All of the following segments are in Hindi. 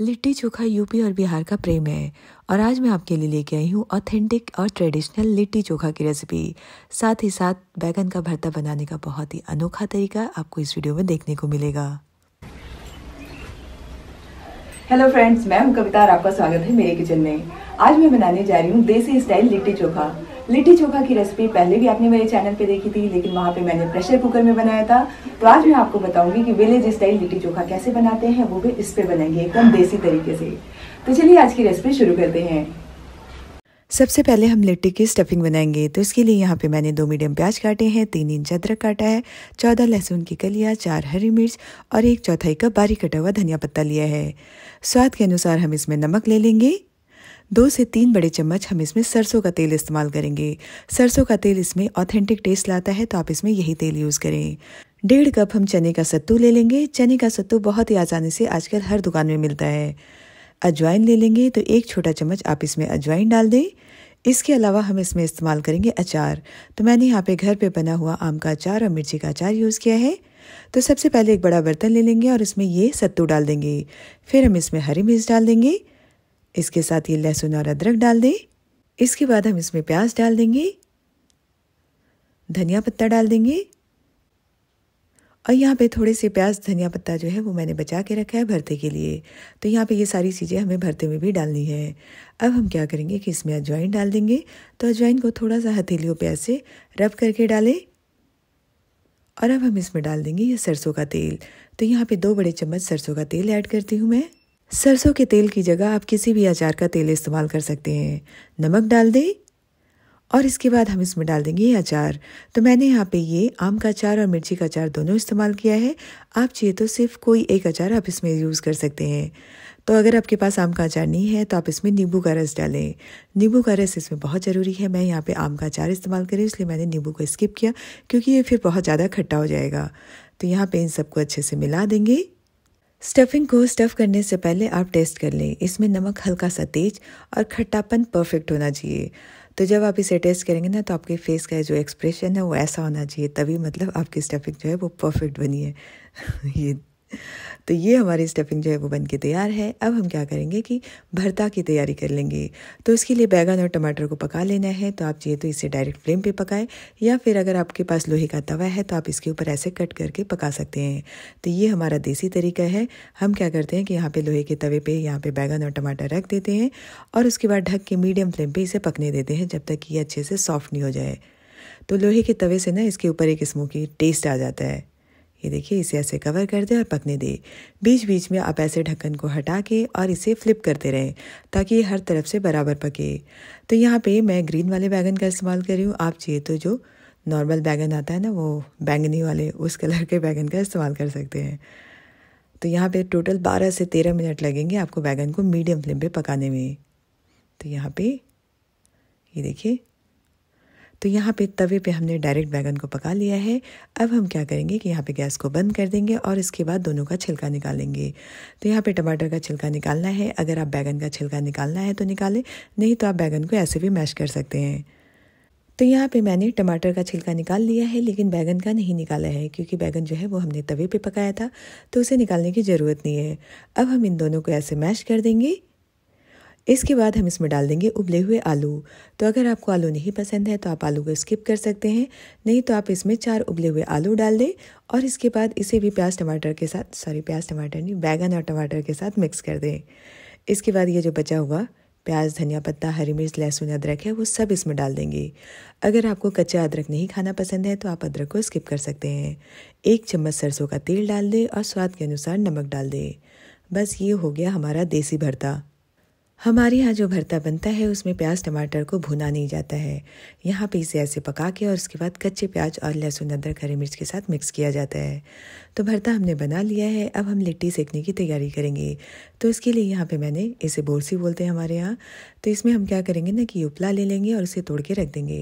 लिट्टी चोखा यूपी और बिहार का प्रेम है और आज मैं आपके लिए लेके आई हूँ ऑथेंटिक और ट्रेडिशनल लिट्टी चोखा की रेसिपी साथ ही साथ बैगन का भरता बनाने का बहुत ही अनोखा तरीका आपको इस वीडियो में देखने को मिलेगा हेलो फ्रेंड्स मैं हूं कविता और आपका स्वागत है मेरे किचन में आज मैं बनाने जा रही हूं देसी स्टाइल लिट्टी चोखा लिट्टी चोखा की रेसिपी पहले भी आपने मेरे चैनल पे देखी थी लेकिन वहाँ पे मैंने प्रेशर कुकर में बनाया था तो आज मैं आपको बताऊंगी कि विलेज स्टाइल लिट्टी चोखा कैसे बनाते हैं वो भी इस पर बनाएंगे एकदम देसी तरीके से तो चलिए आज की रेसिपी शुरू करते हैं सबसे पहले हम लिट्टी की स्टफिंग बनाएंगे तो इसके लिए यहाँ पे मैंने दो मीडियम प्याज काटे हैं तीन इंच अदरक काटा है चौदह लहसुन की कलियाँ चार हरी मिर्च और एक चौथाई कप बारीक कटा हुआ धनिया पत्ता लिया है स्वाद के अनुसार हम इसमें नमक ले लेंगे दो से तीन बड़े चम्मच हम इसमें सरसों का तेल इस्तेमाल करेंगे सरसों का तेल इसमें ऑथेंटिक टेस्ट लाता है तो आप इसमें यही तेल यूज़ करें डेढ़ कप हम चने का सत्तू ले लेंगे चने का सत्तू बहुत ही आसानी से आजकल हर दुकान में मिलता है अजवाइन ले लेंगे तो एक छोटा चम्मच आप इसमें अजवाइन डाल दें इसके अलावा हम इसमें इस्तेमाल करेंगे अचार तो मैंने यहाँ पे घर पे बना हुआ आम का अचार और मिर्ची का अचार यूज़ किया है तो सबसे पहले एक बड़ा बर्तन ले लेंगे और इसमें ये सत्तू डाल देंगे फिर हम इसमें हरी मिर्च डाल देंगे इसके साथ ये लहसुन और अदरक डाल दें इसके बाद हम इसमें प्याज डाल देंगे धनिया पत्ता डाल देंगे और यहाँ पे थोड़े से प्याज धनिया पत्ता जो है वो मैंने बचा के रखा है भरते के लिए तो यहाँ पे ये सारी चीज़ें हमें भरते में भी डालनी है अब हम क्या करेंगे कि इसमें अजवाइन डाल देंगे तो अजवाइन को थोड़ा सा हथेलियों प्याज से रब करके डालें और अब हम इसमें डाल देंगे ये सरसों का तेल तो यहाँ पे दो बड़े चम्मच सरसों का तेल ऐड करती हूँ मैं सरसों के तेल की जगह आप किसी भी अचार का तेल इस्तेमाल कर सकते हैं नमक डाल दें और इसके बाद हम इसमें डाल देंगे अचार तो मैंने यहाँ पे ये आम का अचार और मिर्ची का अचार दोनों इस्तेमाल किया है आप चाहिए तो सिर्फ कोई एक अचार आप इसमें यूज़ कर सकते हैं तो अगर आपके पास आम का अचार नहीं है तो आप इसमें नींबू का रस डालें नींबू का रस इसमें बहुत ज़रूरी है मैं यहाँ पर आम का अचार इस्तेमाल करी इसलिए मैंने नींबू को स्किप किया क्योंकि ये फिर बहुत ज़्यादा खट्टा हो जाएगा तो यहाँ पर इन सबको अच्छे से मिला देंगे स्टफिंग को स्टफ़ करने से पहले आप टेस्ट कर लें इसमें नमक हल्का सा तेज और खट्टापन परफेक्ट होना चाहिए तो जब आप इसे टेस्ट करेंगे ना तो आपके फेस का जो एक्सप्रेशन है वो ऐसा होना चाहिए तभी मतलब आपकी स्टफिंग जो है वो परफेक्ट बनी है ये तो ये हमारी स्टफिंग जो है वो बन के तैयार है अब हम क्या करेंगे कि भरता की तैयारी कर लेंगे तो इसके लिए बैगन और टमाटर को पका लेना है तो आप चाहिए तो इसे डायरेक्ट फ्लेम पे पकाएं या फिर अगर आपके पास लोहे का तवा है तो आप इसके ऊपर ऐसे कट करके पका सकते हैं तो ये हमारा देसी तरीका है हम क्या करते हैं कि यहाँ पर लोहे के तवे पर यहाँ पर बैगन और टमाटर रख देते हैं और उसके बाद ढक के मीडियम फ्लेम पर इसे पकने देते हैं जब तक कि ये अच्छे से सॉफ्ट नहीं हो जाए तो लोहे के तवे से ना इसके ऊपर एक स्मोकी टेस्ट आ जाता है ये देखिए इसे ऐसे कवर कर दें और पकने दें बीच बीच में आप ऐसे ढक्कन को हटा के और इसे फ्लिप करते रहें ताकि ये हर तरफ से बराबर पके तो यहाँ पे मैं ग्रीन वाले बैगन का इस्तेमाल कर रही हूँ आप चाहिए तो जो नॉर्मल बैगन आता है ना वो बैंगनी वाले उस कलर के बैगन का इस्तेमाल कर सकते हैं तो यहाँ पे टोटल 12 से 13 मिनट लगेंगे आपको बैगन को मीडियम फ्लेम पे पकाने में तो यहाँ पे ये देखिए तो यहाँ पे तवे पे हमने डायरेक्ट बैगन को पका लिया है अब हम क्या करेंगे कि यहाँ पे गैस को बंद कर देंगे और इसके बाद दोनों का छिलका निकालेंगे तो यहाँ पे टमाटर का छिलका निकालना है अगर आप बैगन का छिलका निकालना है तो निकालें नहीं तो आप बैगन को ऐसे भी मैश कर सकते हैं तो यहाँ पे मैंने टमाटर का छिलका निकाल लिया है लेकिन बैगन का नहीं निकाला है क्योंकि बैगन जो है वो हमने तवे पे पकाया था तो उसे निकालने की ज़रूरत नहीं है अब हम इन दोनों को ऐसे मैश कर देंगे इसके बाद हम इसमें डाल देंगे उबले हुए आलू तो अगर आपको आलू नहीं पसंद है तो आप आलू को स्किप कर सकते हैं नहीं तो आप इसमें चार उबले हुए आलू डाल दें और इसके बाद इसे भी प्याज टमाटर के साथ सॉरी प्याज टमाटर नहीं बैगन और टमाटर के साथ मिक्स कर दें इसके बाद ये जो बचा हुआ प्याज धनिया पत्ता हरी मिर्च लहसुन अदरक है वो सब इसमें डाल देंगे अगर आपको कच्चा अदरक नहीं खाना पसंद है तो आप अदरक को स्किप कर सकते हैं एक चम्मच सरसों का तेल डाल दें और स्वाद के अनुसार नमक डाल दें बस ये हो गया हमारा देसी भरता हमारे यहाँ जो भरता बनता है उसमें प्याज टमाटर को भुना नहीं जाता है यहाँ पे इसे ऐसे पका के और उसके बाद कच्चे प्याज और लहसुन अदरक हरी मिर्च के साथ मिक्स किया जाता है तो भरता हमने बना लिया है अब हम लिट्टी सेकने की तैयारी करेंगे तो इसके लिए यहाँ पे मैंने इसे बोरसी बोलते हैं हमारे यहाँ तो इसमें हम क्या करेंगे ना कि उपला ले लेंगे और उसे तोड़ के रख देंगे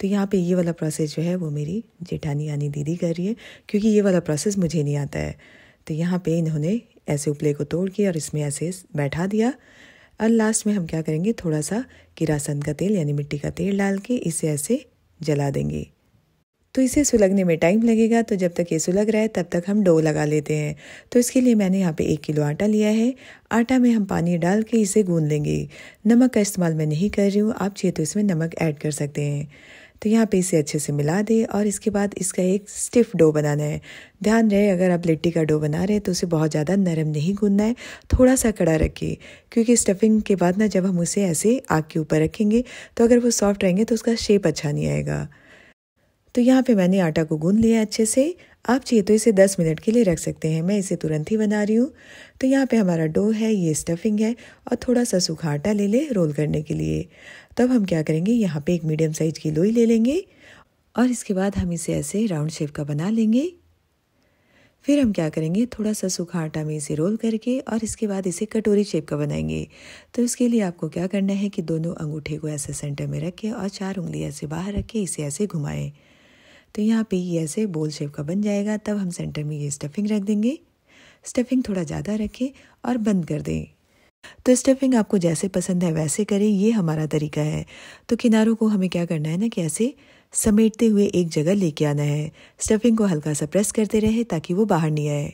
तो यहाँ पर ये वाला प्रोसेस जो है वो मेरी जेठानी यानी दीदी कर रही है क्योंकि ये वाला प्रोसेस मुझे नहीं आता है तो यहाँ पर इन्होंने ऐसे उपले को तोड़ के और इसमें ऐसे बैठा दिया और लास्ट में हम क्या करेंगे थोड़ा सा किरासन का तेल यानी मिट्टी का तेल डाल के इसे ऐसे जला देंगे तो इसे सुलगने में टाइम लगेगा तो जब तक ये सुलग रहा है तब तक हम डो लगा लेते हैं तो इसके लिए मैंने यहाँ पे एक किलो आटा लिया है आटा में हम पानी डाल के इसे गूंद लेंगे नमक का इस्तेमाल मैं नहीं कर रही हूँ आप चाहिए तो इसमें नमक ऐड कर सकते हैं तो यहाँ पे इसे अच्छे से मिला दे और इसके बाद इसका एक स्टिफ डो बनाना है ध्यान रहे अगर आप लिट्टी का डो बना रहे हैं तो उसे बहुत ज़्यादा नरम नहीं गूंदना है थोड़ा सा कड़ा रखिए क्योंकि स्टफिंग के बाद ना जब हम उसे ऐसे आग के ऊपर रखेंगे तो अगर वो सॉफ्ट रहेंगे तो उसका शेप अच्छा नहीं आएगा तो यहाँ पे मैंने आटा को गूंद लिया अच्छे से आप चाहिए तो इसे 10 मिनट के लिए रख सकते हैं मैं इसे तुरंत ही बना रही हूँ तो यहाँ पे हमारा डो है ये स्टफिंग है और थोड़ा सा सूखा आटा ले लें रोल करने के लिए तब हम क्या करेंगे यहाँ पे एक मीडियम साइज़ की लोई ले लेंगे और इसके बाद हम इसे ऐसे राउंड शेप का बना लेंगे फिर हम क्या करेंगे थोड़ा सा सूखा आटा में इसे रोल करके और इसके बाद इसे कटोरी शेप का बनाएंगे तो इसके लिए आपको क्या करना है कि दोनों अंगूठे को ऐसे सेंटर में रखें और चार उंगली ऐसे बाहर रखें इसे ऐसे घुमाएं तो यहाँ पे ये ऐसे बोल शेप का बन जाएगा तब हम सेंटर में ये स्टफिंग रख देंगे स्टफिंग थोड़ा ज़्यादा रखें और बंद कर दें तो स्टफिंग आपको जैसे पसंद है वैसे करें ये हमारा तरीका है तो किनारों को हमें क्या करना है ना कि ऐसे समेटते हुए एक जगह लेके आना है स्टफिंग को हल्का सा प्रेस करते रहे ताकि वो बाहर नहीं आए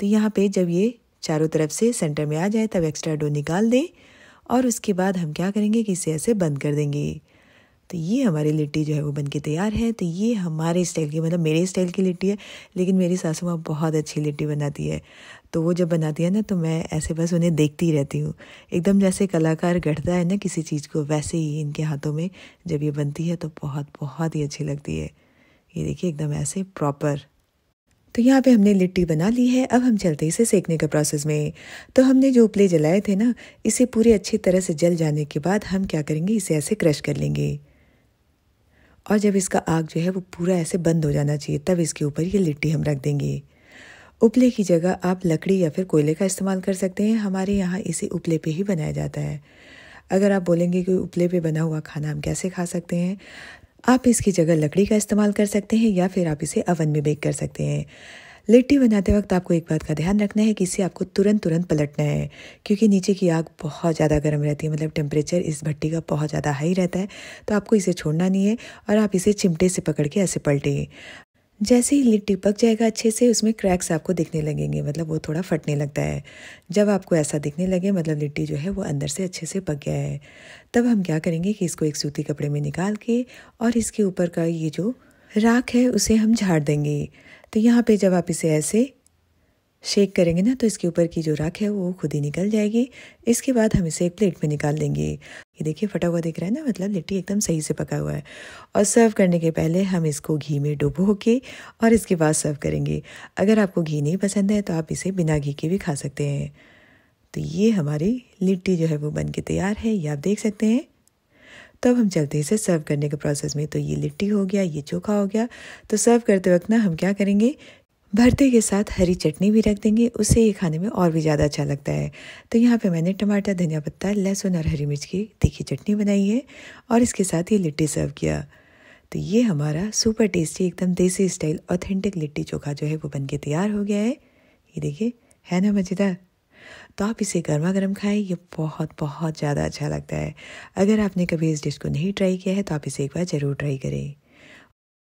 तो यहाँ पे जब ये चारों तरफ से सेंटर में आ जाए तब एक्स्ट्रा डो निकाल दें और उसके बाद हम क्या करेंगे कि इसे ऐसे बंद कर देंगे तो ये हमारी लिट्टी जो है वो बन के तैयार है तो ये हमारे स्टाइल की मतलब मेरे स्टाइल की लिट्टी है लेकिन मेरी सासू माँ बहुत अच्छी लिट्टी बनाती है तो वो जब बनाती है ना तो मैं ऐसे बस उन्हें देखती रहती हूँ एकदम जैसे कलाकार गढ़ता है ना किसी चीज़ को वैसे ही इनके हाथों में जब ये बनती है तो बहुत बहुत ही अच्छी लगती है ये देखिए एकदम ऐसे प्रॉपर तो यहाँ पे हमने लिट्टी बना ली है अब हम चलते इसे सेकने के प्रोसेस में तो हमने जो उपले जलाए थे ना इसे पूरे अच्छी तरह से जल जाने के बाद हम क्या करेंगे इसे ऐसे क्रश कर लेंगे और जब इसका आग जो है वो पूरा ऐसे बंद हो जाना चाहिए तब इसके ऊपर ये लिट्टी हम रख देंगे उपले की जगह आप लकड़ी या फिर कोयले का इस्तेमाल कर सकते हैं हमारे यहाँ इसे उपले पे ही बनाया जाता है अगर आप बोलेंगे कि उपले पे बना हुआ खाना हम कैसे खा सकते हैं आप इसकी जगह लकड़ी का इस्तेमाल कर सकते हैं या फिर आप इसे अवन में बेक कर सकते हैं लिट्टी बनाते वक्त आपको एक बात का ध्यान रखना है कि इसे आपको तुरंत तुरंत पलटना है क्योंकि नीचे की आग बहुत ज़्यादा गर्म रहती है मतलब टेम्परेचर इस भट्टी का बहुत ज़्यादा हाई रहता है तो आपको इसे छोड़ना नहीं है और आप इसे चिमटे से पकड़ के ऐसे पलटें जैसे ही लिट्टी पक जाएगा अच्छे से उसमें क्रैक्स आपको दिखने लगेंगे मतलब वो थोड़ा फटने लगता है जब आपको ऐसा दिखने लगे मतलब लिट्टी जो है वो अंदर से अच्छे से पक गया है तब हम क्या करेंगे कि इसको एक सूती कपड़े में निकाल के और इसके ऊपर का ये जो राख है उसे हम झाड़ देंगे तो यहाँ पे जब आप इसे ऐसे शेक करेंगे ना तो इसके ऊपर की जो राख है वो खुद ही निकल जाएगी इसके बाद हम इसे एक प्लेट में निकाल देंगे ये देखिए फटा हुआ दिख रहा है ना मतलब लिट्टी एकदम सही से पका हुआ है और सर्व करने के पहले हम इसको घी में डुबो के और इसके बाद सर्व करेंगे अगर आपको घी नहीं पसंद है तो आप इसे बिना घी के भी खा सकते हैं तो ये हमारी लिट्टी जो है वो बन के तैयार है ये आप देख सकते हैं तब हम चलते इसे सर्व करने के प्रोसेस में तो ये लिट्टी हो गया ये चोखा हो गया तो सर्व करते वक्त ना हम क्या करेंगे भरते के साथ हरी चटनी भी रख देंगे उससे ये खाने में और भी ज़्यादा अच्छा लगता है तो यहाँ पे मैंने टमाटर धनिया पत्ता लहसुन और हरी मिर्च की तीखी चटनी बनाई है और इसके साथ ये लिट्टी सर्व किया तो ये हमारा सुपर टेस्टी एकदम देसी स्टाइल ऑथेंटिक लिट्टी चोखा जो है वो बन के तैयार हो गया है ये देखिए है ना मज़ेदार तो आप इसे गर्मा गर्म खाएं ये बहुत बहुत ज़्यादा अच्छा लगता है अगर आपने कभी इस डिश को नहीं ट्राई किया है तो आप इसे एक बार ज़रूर ट्राई करें